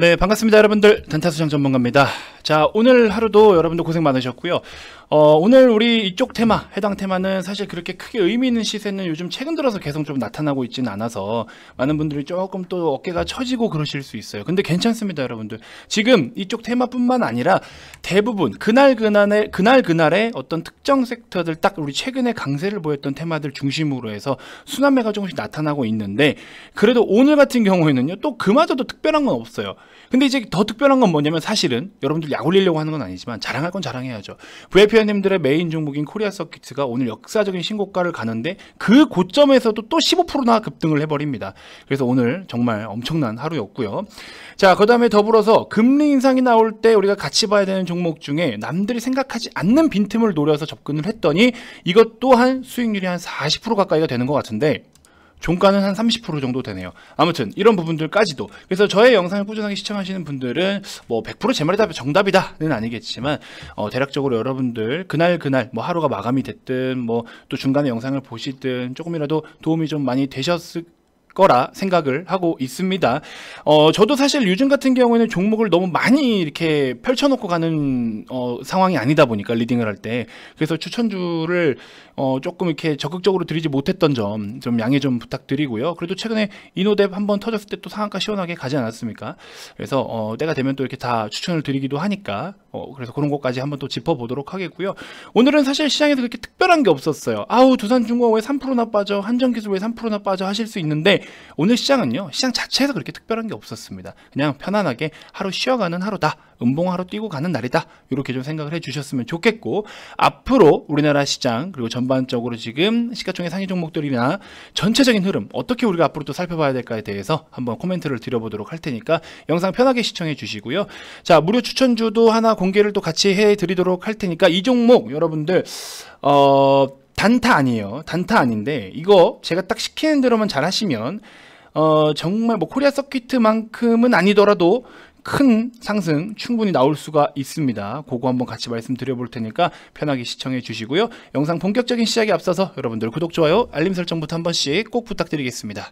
네, 반갑습니다, 여러분들. 단타수장 전문가입니다. 자, 오늘 하루도 여러분들 고생 많으셨고요. 어, 오늘 우리 이쪽 테마, 해당 테마는 사실 그렇게 크게 의미 있는 시세는 요즘 최근 들어서 계속 좀 나타나고 있지는 않아서 많은 분들이 조금 또 어깨가 처지고 그러실 수 있어요. 근데 괜찮습니다, 여러분들. 지금 이쪽 테마뿐만 아니라 대부분 그날 그날의 그날 그날의 어떤 특정 섹터들 딱 우리 최근에 강세를 보였던 테마들 중심으로 해서 순환매가 조금씩 나타나고 있는데 그래도 오늘 같은 경우에는요. 또 그마저도 특별한 건 없어요. 근데 이제 더 특별한 건 뭐냐면 사실은 여러분들 약 올리려고 하는 건 아니지만 자랑할 건 자랑해야죠. VIP님들의 메인 종목인 코리아 서킷가 오늘 역사적인 신고가를 가는데 그 고점에서도 또 15%나 급등을 해버립니다. 그래서 오늘 정말 엄청난 하루였고요. 자, 그 다음에 더불어서 금리 인상이 나올 때 우리가 같이 봐야 되는 종목 중에 남들이 생각하지 않는 빈틈을 노려서 접근을 했더니 이것 또한 수익률이 한 40% 가까이가 되는 것 같은데 종가는 한 30% 정도 되네요. 아무튼 이런 부분들까지도 그래서 저의 영상을 꾸준하게 시청하시는 분들은 뭐 100%제 말이 다 정답이다는 아니겠지만 어 대략적으로 여러분들 그날 그날 뭐 하루가 마감이 됐든 뭐 또 중간에 영상을 보시든 조금이라도 도움이 좀 많이 되셨을 거라 생각을 하고 있습니다. 어, 저도 사실 요즘 같은 경우에는 종목을 너무 많이 이렇게 펼쳐놓고 가는 어, 상황이 아니다 보니까 리딩을 할 때 그래서 추천주를 어, 조금 이렇게 적극적으로 드리지 못했던 점 좀 양해 좀 부탁드리고요. 그래도 최근에 이노뎁 한번 터졌을 때 또 상한가 시원하게 가지 않았습니까? 그래서 어, 때가 되면 또 이렇게 다 추천을 드리기도 하니까 어, 그래서 그런 것까지 한번 또 짚어보도록 하겠고요. 오늘은 사실 시장에서 그렇게 특별한 게 없었어요. 아우 두산중공업 왜 3%나 빠져? 한정기술왜 3%나 빠져? 하실 수 있는데 오늘 시장은요 시장 자체에서 그렇게 특별한 게 없었습니다 그냥 편안하게 하루 쉬어가는 하루다 음봉 하루 뛰고 가는 날이다 이렇게 좀 생각을 해주셨으면 좋겠고 앞으로 우리나라 시장 그리고 전반적으로 지금 시가총액 상위 종목들이나 전체적인 흐름 어떻게 우리가 앞으로 또 살펴봐야 될까에 대해서 한번 코멘트를 드려보도록 할 테니까 영상 편하게 시청해 주시고요 자 무료 추천주도 하나 공개를 또 같이 해드리도록 할 테니까 이 종목 여러분들 어 단타 아니에요. 단타 아닌데 이거 제가 딱 시키는 대로만 잘 하시면 어, 정말 뭐 코리아 서킷만큼은 아니더라도 큰 상승 충분히 나올 수가 있습니다. 그거 한번 같이 말씀드려볼 테니까 편하게 시청해 주시고요. 영상 본격적인 시작에 앞서서 여러분들 구독, 좋아요, 알림 설정부터 한 번씩 꼭 부탁드리겠습니다.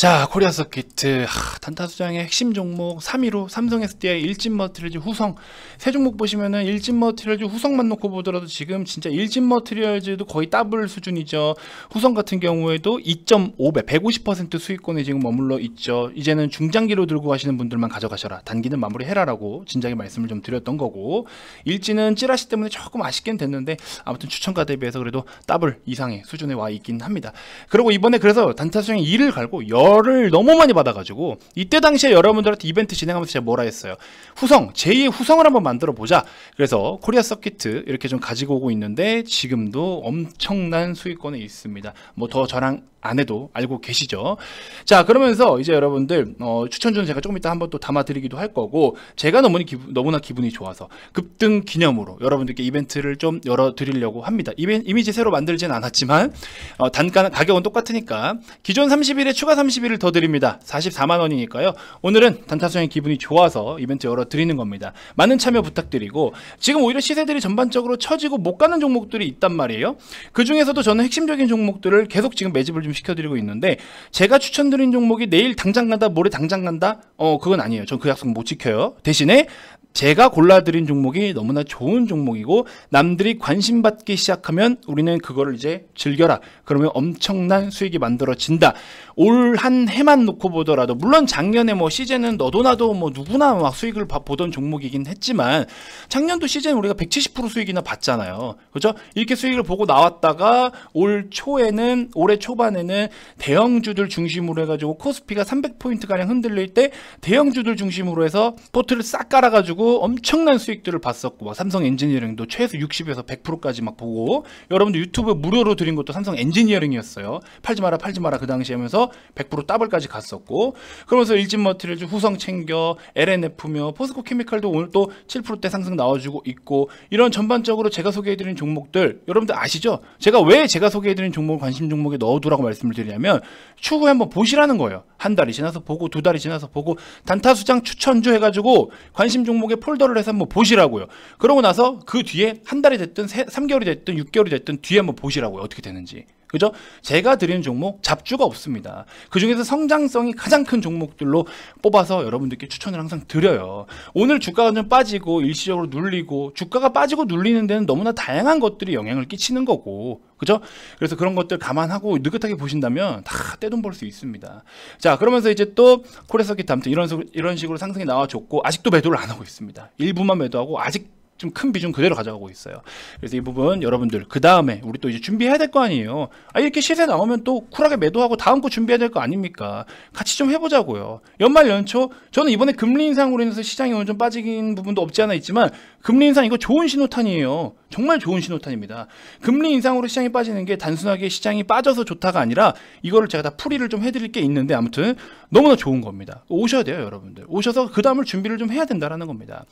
자 코리아 서킷 트 단타수장의 핵심 종목 3위로 삼성 SDI 일진 머티리얼즈 후성 세 종목 보시면은 일진 머티리얼즈 후성만 놓고 보더라도 지금 진짜 일진 머티리얼즈도 거의 더블 수준이죠 후성 같은 경우에도 2.5배 150% 수익권에 지금 머물러 있죠 이제는 중장기로 들고 가시는 분들만 가져가셔라 단기는 마무리해라라고 진작에 말씀을 좀 드렸던 거고 일진은 찌라시 때문에 조금 아쉽긴 됐는데 아무튼 추천가 대비해서 그래도 더블 이상의 수준에 와 있긴 합니다 그리고 이번에 그래서 단타수장이 2를 갈고 여 열을 너무 많이 받아가지고 이때 당시에 여러분들한테 이벤트 진행하면서 제가 뭐라 했어요 후성 제2의 후성을 한번 만들어 보자 그래서 코리아 서킷트 이렇게 좀 가지고 오고 있는데 지금도 엄청난 수익권에 있습니다 뭐 더 저랑 안 해도 알고 계시죠 자 그러면서 이제 여러분들 어, 추천주는 제가 조금 이따 한번 또 담아 드리기도 할 거고 제가 너무나, 기분, 너무나 기분이 좋아서 급등 기념으로 여러분들께 이벤트를 좀 열어 드리려고 합니다 이벤, 이미지 새로 만들진 않았지만 어, 단가 는 가격은 똑같으니까 기존 30일에 추가 30 30일을 더 드립니다. 44만원이니까요. 오늘은 단타성의 기분이 좋아서 이벤트 열어드리는 겁니다. 많은 참여 부탁드리고 지금 오히려 시세들이 전반적으로 처지고 못 가는 종목들이 있단 말이에요. 그 중에서도 저는 핵심적인 종목들을 계속 지금 매집을 좀 시켜드리고 있는데 제가 추천드린 종목이 내일 당장 간다, 모레 당장 간다? 어, 그건 아니에요. 전 그 약속 못 지켜요. 대신에 제가 골라드린 종목이 너무나 좋은 종목이고 남들이 관심 받기 시작하면 우리는 그거를 이제 즐겨라. 그러면 엄청난 수익이 만들어진다. 올 한 해만 놓고 보더라도 물론 작년에 뭐 시즌은 너도나도 뭐 누구나 막 수익을 보던 종목이긴 했지만 작년도 시즌 우리가 170% 수익이나 봤잖아요. 그렇죠? 이렇게 수익을 보고 나왔다가 올 초에는 올해 초반에는 대형주들 중심으로 해가지고 코스피가 300포인트 가량 흔들릴 때 대형주들 중심으로 해서 포트를 싹 깔아가지고 가지고 엄청난 수익들을 봤었고 막 삼성 엔지니어링도 최소 60에서 100%까지 막 보고 여러분들 유튜브 무료로 드린 것도 삼성 엔지니어링이었어요 팔지 마라 팔지 마라 그 당시 하면서 100% 더블까지 갔었고 그러면서 일진 머티리즈 후성 챙겨 LNF며 포스코 케미칼도 오늘 또 7%대 상승 나와주고 있고 이런 전반적으로 제가 소개해드린 종목들 여러분들 아시죠? 제가 왜 제가 소개해드린 종목을 관심 종목에 넣어두라고 말씀을 드리냐면 추후에 한번 보시라는 거예요 한 달이 지나서 보고 두 달이 지나서 보고 단타수장 추천주 해가지고 관심 종목 카 t a l 에 폴더를 해서 한번 보시라고요. 그러고 나서 그 뒤에 한 달이 됐든 3개월이 됐든 6개월이 됐든 뒤에 한번 보시라고요. 어떻게 되는지. 그죠? 제가 드리는 종목 잡주가 없습니다. 그 중에서 성장성이 가장 큰 종목들로 뽑아서 여러분들께 추천을 항상 드려요. 오늘 주가가 좀 빠지고 일시적으로 눌리고 주가가 빠지고 눌리는 데는 너무나 다양한 것들이 영향을 끼치는 거고 그죠? 그래서 그런 것들 감안하고 느긋하게 보신다면 다 떼돈 벌 수 있습니다. 자, 그러면서 이제 또 코레서킷 아무튼 이런, 이런 식으로 상승이 나와줬고 아직도 매도를 안 하고 있습니다. 일부만 매도하고 아직 좀큰 비중 그대로 가져가고 있어요. 그래서 이 부분 여러분들 그 다음에 우리 또 이제 준비해야 될 거 아니에요. 아 이렇게 시세 나오면 또 쿨하게 매도하고 다음 거 준비해야 될 거 아닙니까? 같이 좀 해보자고요. 연말 연초 저는 이번에 금리 인상으로 인해서 시장이 오늘 좀 빠지긴 부분도 없지 않아 있지만 금리 인상 이거 좋은 신호탄이에요. 정말 좋은 신호탄입니다. 금리 인상으로 시장이 빠지는 게 단순하게 시장이 빠져서 좋다가 아니라 이거를 제가 다 풀이를 좀 해드릴 게 있는데 아무튼 너무나 좋은 겁니다. 오셔야 돼요, 여러분들. 오셔서 그 다음을 준비를 좀 해야 된다라는 겁니다.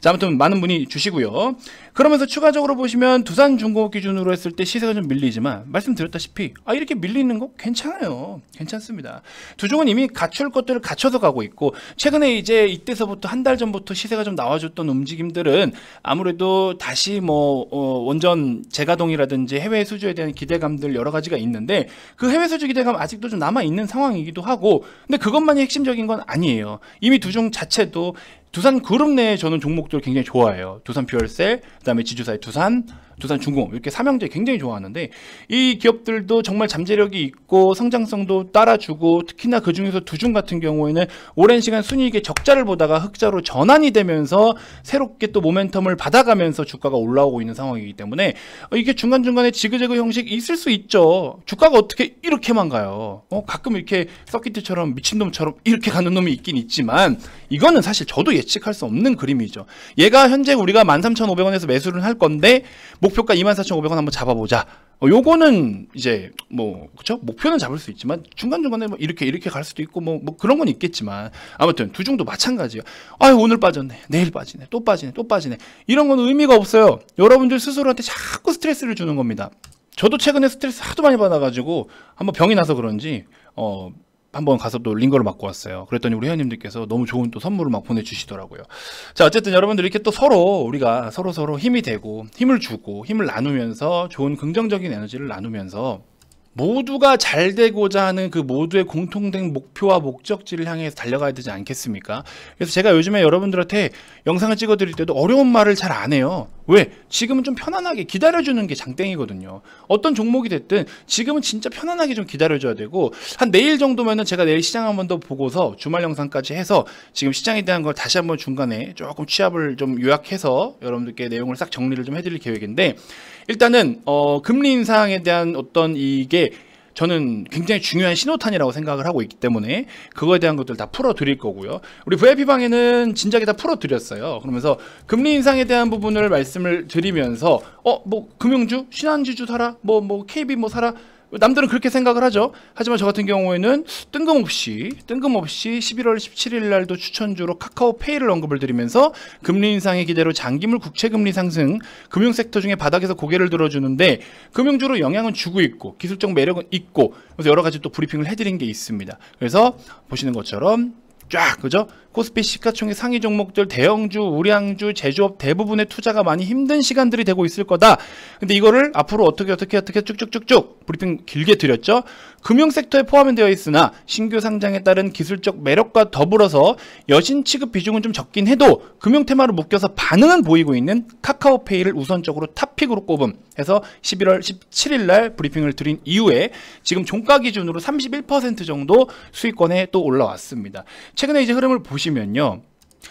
자, 아무튼 많은 분이 주시고요. 그러면서 추가적으로 보시면 두산 중공업 기준으로 했을 때 시세가 좀 밀리지만 말씀드렸다시피 아 이렇게 밀리는 거 괜찮아요. 괜찮습니다. 두종은 이미 갖출 것들을 갖춰서 가고 있고 최근에 이제 이때서부터 한 달 전부터 시세가 좀 나와줬던 움직임들은 아무래도 다시 뭐 어, 원전 재가동이라든지 해외 수주에 대한 기대감들 여러 가지가 있는데 그 해외 수주 기대감 아직도 좀 남아 있는 상황이기도 하고 근데 그것만이 핵심적인 건 아니에요. 이미 두종 자체도 두산 그룹 내에 저는 종목들 굉장히 좋아해요. 두산 퓨얼셀, 그다음에 지주사의 두산, 두산 중공 이렇게 삼형제 굉장히 좋아하는데 이 기업들도 정말 잠재력이 있고 성장성도 따라주고 특히나 그 중에서 두 중 같은 경우에는 오랜 시간 순이익의 적자를 보다가 흑자로 전환이 되면서 새롭게 또 모멘텀을 받아가면서 주가가 올라오고 있는 상황이기 때문에 어, 이게 중간 중간에 지그재그 형식 있을 수 있죠. 주가가 어떻게 이렇게만 가요? 어, 가끔 이렇게 서킷트처럼 미친놈처럼 이렇게 가는 놈이 있긴 있지만 이거는 사실 저도 예. 예측할 수 없는 그림이죠. 얘가 현재 우리가 13,500원에서 매수를 할 건데 목표가 24,500원 한번 잡아보자. 어, 요거는 이제 뭐 그쵸 목표는 잡을 수 있지만 중간 중간에 뭐 이렇게 이렇게 갈 수도 있고 뭐, 뭐 그런 건 있겠지만 아무튼 두중도 마찬가지예요. 아유 오늘 빠졌네, 내일 빠지네, 또 빠지네, 또 빠지네 이런 건 의미가 없어요. 여러분들 스스로한테 자꾸 스트레스를 주는 겁니다. 저도 최근에 스트레스 하도 많이 받아가지고 한번 병이 나서 그런지 어 한번 가서 또 링거를 맞고 왔어요. 그랬더니 우리 회원님들께서 너무 좋은 또 선물을 막 보내주시더라고요. 자, 어쨌든 여러분들 이렇게 또 서로 우리가 서로 서로 힘이 되고 힘을 주고 힘을 나누면서 좋은 긍정적인 에너지를 나누면서 모두가 잘 되고자 하는 그 모두의 공통된 목표와 목적지를 향해서 달려가야 되지 않겠습니까? 그래서 제가 요즘에 여러분들한테 영상을 찍어 드릴 때도 어려운 말을 잘 안 해요. 왜? 지금은 좀 편안하게 기다려주는 게 장땡이거든요. 어떤 종목이 됐든 지금은 진짜 편안하게 좀 기다려줘야 되고 한 내일 정도면은 제가 내일 시장 한 번 더 보고서 주말 영상까지 해서 지금 시장에 대한 걸 다시 한번 중간에 조금 취합을 좀 요약해서 여러분들께 내용을 싹 정리를 좀 해드릴 계획인데 일단은 어 금리 인상에 대한 어떤 이게 저는 굉장히 중요한 신호탄이라고 생각을 하고 있기 때문에 그거에 대한 것들 다 풀어드릴 거고요. 우리 VIP 방에는 진작에 다 풀어드렸어요. 그러면서 금리 인상에 대한 부분을 말씀을 드리면서 어 뭐 금융주, 신한지주 사라, 뭐뭐 뭐 KB 뭐, 뭐 사라 남들은 그렇게 생각을 하죠. 하지만 저 같은 경우에는 뜬금없이 뜬금없이 11월 17일 날도 추천주로 카카오페이를 언급을 드리면서 금리 인상의 기대로 장기물 국채 금리 상승, 금융 섹터 중에 바닥에서 고개를 들어주는데 금융주로 영향은 주고 있고 기술적 매력은 있고 그래서 여러 가지 또 브리핑을 해드린 게 있습니다. 그래서 보시는 것처럼 쫙 그죠? 코스피 시가총액 상위 종목들 대형주, 우량주, 제조업 대부분의 투자가 많이 힘든 시간들이 되고 있을 거다. 근데 이거를 앞으로 어떻게 어떻게 어떻게 쭉쭉쭉쭉 브리핑 길게 드렸죠. 금융 섹터에 포함 되어 있으나 신규 상장에 따른 기술적 매력과 더불어서 여신 취급 비중은 좀 적긴 해도 금융 테마로 묶여서 반응은 보이고 있는 카카오페이를 우선적으로 탑픽으로 꼽음 해서 11월 17일 날 브리핑을 드린 이후에 지금 종가 기준으로 31% 정도 수익권에 또 올라왔습니다. 최근에 이제 흐름을 보시면요.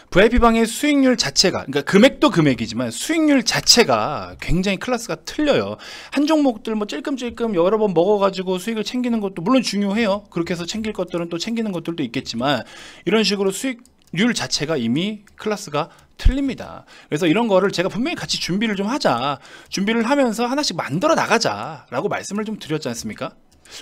VIP방의 수익률 자체가 그러니까 금액도 금액이지만 수익률 자체가 굉장히 클래스가 틀려요 한 종목들 뭐 찔끔찔끔 여러 번 먹어가지고 수익을 챙기는 것도 물론 중요해요 그렇게 해서 챙길 것들은 또 챙기는 것들도 있겠지만 이런 식으로 수익률 자체가 이미 클래스가 틀립니다 그래서 이런 거를 제가 분명히 같이 준비를 좀 하자 준비를 하면서 하나씩 만들어 나가자 라고 말씀을 좀 드렸지 않습니까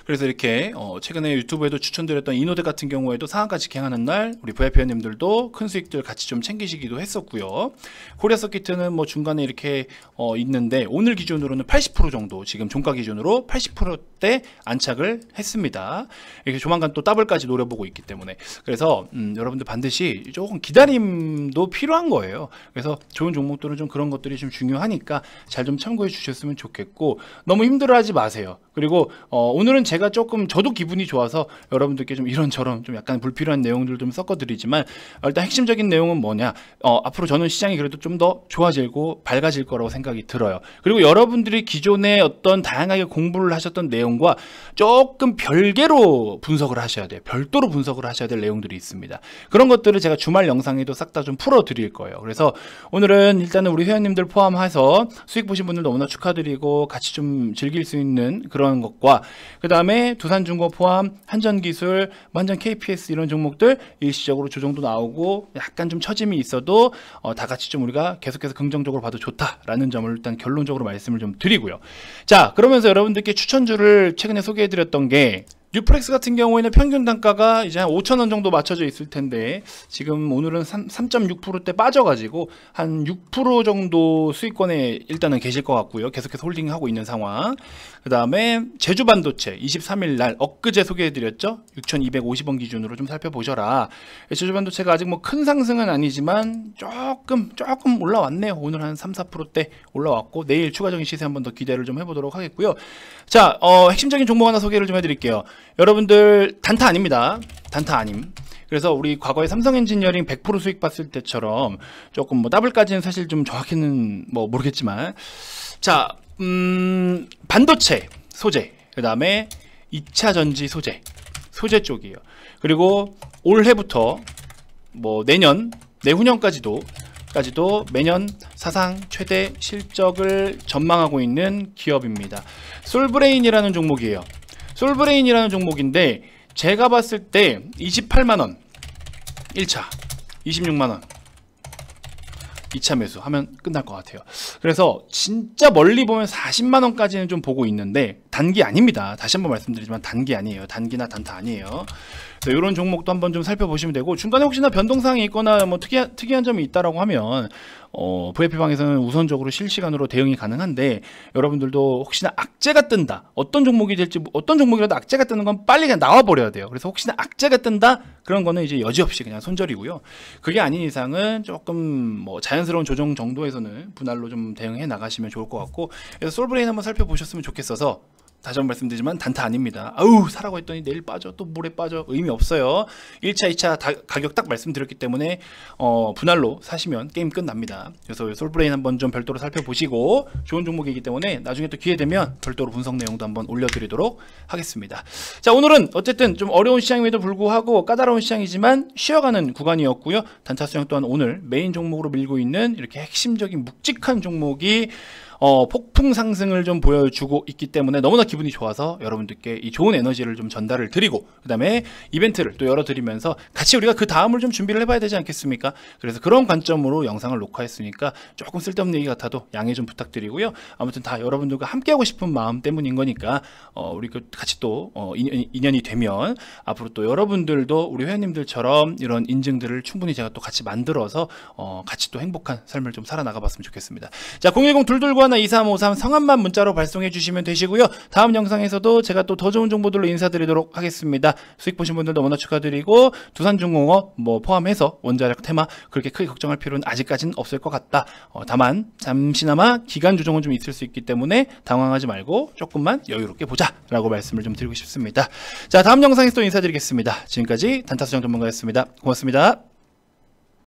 그래서 이렇게 어 최근에 유튜브에도 추천드렸던 이노드 같은 경우에도 상한가 직행하는 날 우리 VIP 회원님들도 큰 수익들 같이 좀 챙기시기도 했었고요. 코리아 서킷은 뭐 중간에 이렇게 어 있는데 오늘 기준으로는 80% 정도 지금 종가 기준으로 80%대 안착을 했습니다. 이렇게 조만간 또 더블까지 노려보고 있기 때문에 그래서 음 여러분들 반드시 조금 기다림도 필요한 거예요. 그래서 좋은 종목들은 좀 그런 것들이 좀 중요하니까 잘 좀 참고해 주셨으면 좋겠고 너무 힘들어하지 마세요. 그리고 어 오늘은 오늘은 제가 조금 저도 기분이 좋아서 여러분들께 좀 이런저런 좀 약간 불필요한 내용들 좀 섞어드리지만 일단 핵심적인 내용은 뭐냐 어, 앞으로 저는 시장이 그래도 좀 더 좋아지고 밝아질 거라고 생각이 들어요. 그리고 여러분들이 기존에 어떤 다양하게 공부를 하셨던 내용과 조금 별개로 분석을 하셔야 돼요. 별도로 분석을 하셔야 될 내용들이 있습니다. 그런 것들을 제가 주말 영상에도 싹 다 좀 풀어드릴 거예요. 그래서 오늘은 일단은 우리 회원님들 포함해서 수익 보신 분들 너무나 축하드리고 같이 좀 즐길 수 있는 그런 것과 그 그다음에 두산중고 포함 한전기술, 한전 KPS 이런 종목들 일시적으로 조정도 나오고 약간 좀 처짐이 있어도 어, 다 같이 좀 우리가 계속해서 긍정적으로 봐도 좋다라는 점을 일단 결론적으로 말씀을 좀 드리고요. 자, 그러면서 여러분들께 추천주를 최근에 소개해드렸던 게 뉴플렉스 같은 경우에는 평균 단가가 이제 한 5천원 정도 맞춰져 있을 텐데 지금 오늘은 3.6%대 빠져가지고 한 6% 정도 수익권에 일단은 계실 것 같고요. 계속해서 홀딩하고 있는 상황. 그 다음에 제주 반도체 23일 날 엊그제 소개해드렸죠. 6,250원 기준으로 좀 살펴보셔라. 제주 반도체가 아직 뭐 큰 상승은 아니지만 조금 조금 올라왔네요. 오늘 한 3, 4%대 올라왔고 내일 추가적인 시세 한번 더 기대를 좀 해보도록 하겠고요. 자, 어, 핵심적인 종목 하나 소개를 좀 해드릴게요. 여러분들 단타 아닙니다. 단타 아님. 그래서 우리 과거에 삼성 엔지니어링 100% 수익 봤을 때처럼 조금 뭐 더블까지는 사실 좀 정확히는 뭐 모르겠지만 자, 음, 반도체 소재. 그다음에 2차 전지 소재. 소재 쪽이에요. 그리고 올해부터 뭐 내년, 내후년까지도 까지도 매년 사상 최대 실적을 전망하고 있는 기업입니다. 솔브레인이라는 종목이에요. 솔브레인이라는 종목인데 제가 봤을 때 28만원 1차 26만원 2차 매수 하면 끝날 것 같아요 그래서 진짜 멀리 보면 40만원까지는 좀 보고 있는데 단기 아닙니다 다시 한번 말씀드리지만 단기 아니에요 단기나 단타 아니에요 이런 종목도 한번 좀 살펴보시면 되고 중간에 혹시나 변동사항이 있거나 뭐 특이한, 특이한 점이 있다라고 하면 어, VIP 방에서는 우선적으로 실시간으로 대응이 가능한데 여러분들도 혹시나 악재가 뜬다 어떤 종목이 될지 어떤 종목이라도 악재가 뜨는 건 빨리 그냥 나와 버려야 돼요. 그래서 혹시나 악재가 뜬다 그런 거는 이제 여지없이 그냥 손절이고요. 그게 아닌 이상은 조금 뭐 자연스러운 조정 정도에서는 분할로 좀 대응해 나가시면 좋을 것 같고 그래서 솔브레인 한번 살펴보셨으면 좋겠어서 다시 한번 말씀드리지만 단타 아닙니다. 아우 사라고 했더니 내일 빠져 또 물에 빠져 의미 없어요. 1차 2차 다, 가격 딱 말씀드렸기 때문에 어, 분할로 사시면 게임 끝납니다. 그래서 솔브레인 한번 좀 별도로 살펴보시고 좋은 종목이기 때문에 나중에 또 기회 되면 별도로 분석 내용도 한번 올려드리도록 하겠습니다. 자 오늘은 어쨌든 좀 어려운 시장임에도 불구하고 까다로운 시장이지만 쉬어가는 구간이었고요. 단타 수영 또한 오늘 메인 종목으로 밀고 있는 이렇게 핵심적인 묵직한 종목이 어, 폭풍 상승을 좀 보여주고 있기 때문에 너무나 기분이 좋아서 여러분들께 이 좋은 에너지를 좀 전달을 드리고 그 다음에 이벤트를 또 열어드리면서 같이 우리가 그 다음을 좀 준비를 해봐야 되지 않겠습니까? 그래서 그런 관점으로 영상을 녹화했으니까 조금 쓸데없는 얘기 같아도 양해 좀 부탁드리고요. 아무튼 다 여러분들과 함께하고 싶은 마음 때문인 거니까 어, 우리 그 같이 또 어, 인연이, 인연이 되면 앞으로 또 여러분들도 우리 회원님들처럼 이런 인증들을 충분히 제가 또 같이 만들어서 어, 같이 또 행복한 삶을 좀 살아나가봤으면 좋겠습니다. 자, 010 둘둘관 문번호2353 성함만 문자로 발송해 주시면 되시고요. 다음 영상에서도 제가 또 더 좋은 정보들로 인사드리도록 하겠습니다. 수익 보신 분들도 너무나 축하드리고 두산중공업 뭐 포함해서 원자력 테마 그렇게 크게 걱정할 필요는 아직까지는 없을 것 같다. 어, 다만 잠시나마 기간 조정은 좀 있을 수 있기 때문에 당황하지 말고 조금만 여유롭게 보자라고 말씀을 좀 드리고 싶습니다. 자 다음 영상에서 또 인사드리겠습니다. 지금까지 단타수정 전문가였습니다. 고맙습니다.